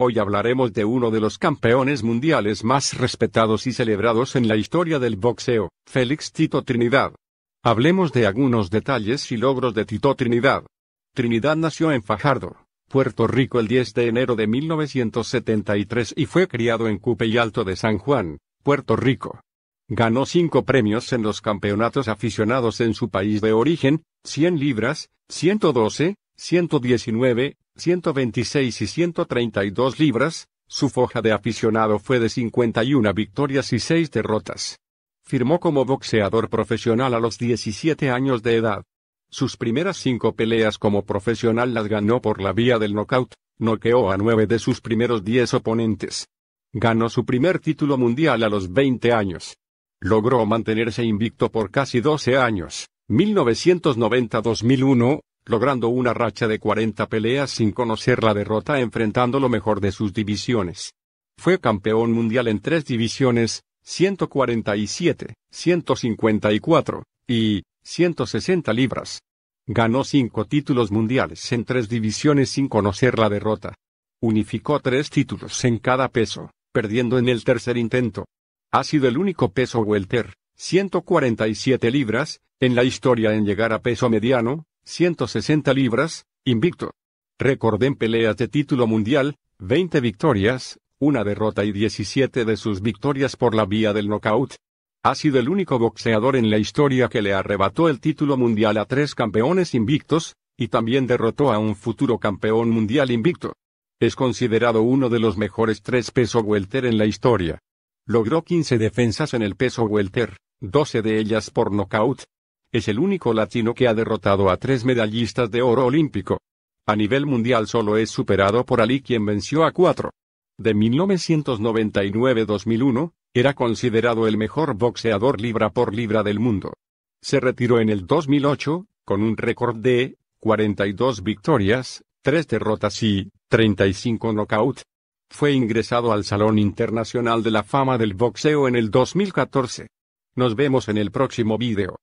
Hoy hablaremos de uno de los campeones mundiales más respetados y celebrados en la historia del boxeo, Félix Tito Trinidad. Hablemos de algunos detalles y logros de Tito Trinidad. Trinidad nació en Fajardo, Puerto Rico el 10 de enero de 1973 y fue criado en Cupe y Alto de San Juan, Puerto Rico. Ganó cinco premios en los campeonatos aficionados en su país de origen, 100 libras, 112, 119, 126 y 132 libras, su foja de aficionado fue de 51 victorias y 6 derrotas. Firmó como boxeador profesional a los 17 años de edad. Sus primeras cinco peleas como profesional las ganó por la vía del knockout, noqueó a nueve de sus primeros 10 oponentes. Ganó su primer título mundial a los 20 años. Logró mantenerse invicto por casi 12 años, 1990-2001, logrando una racha de 40 peleas sin conocer la derrota enfrentando lo mejor de sus divisiones. Fue campeón mundial en tres divisiones, 147, 154 y 160 libras. Ganó cinco títulos mundiales en tres divisiones sin conocer la derrota. Unificó tres títulos en cada peso, perdiendo en el tercer intento. Ha sido el único peso welter, 147 libras, en la historia en llegar a peso mediano, 160 libras, invicto. Recordé en peleas de título mundial, 20 victorias, una derrota y 17 de sus victorias por la vía del nocaut. Ha sido el único boxeador en la historia que le arrebató el título mundial a tres campeones invictos, y también derrotó a un futuro campeón mundial invicto. Es considerado uno de los mejores tres peso welter en la historia. Logró 15 defensas en el peso welter, 12 de ellas por nocaut, es el único latino que ha derrotado a tres medallistas de oro olímpico. A nivel mundial solo es superado por Ali quien venció a cuatro. De 1999-2001, era considerado el mejor boxeador libra por libra del mundo. Se retiró en el 2008, con un récord de 42 victorias, 3 derrotas y 35 knockout. Fue ingresado al Salón Internacional de la Fama del Boxeo en el 2014. Nos vemos en el próximo video.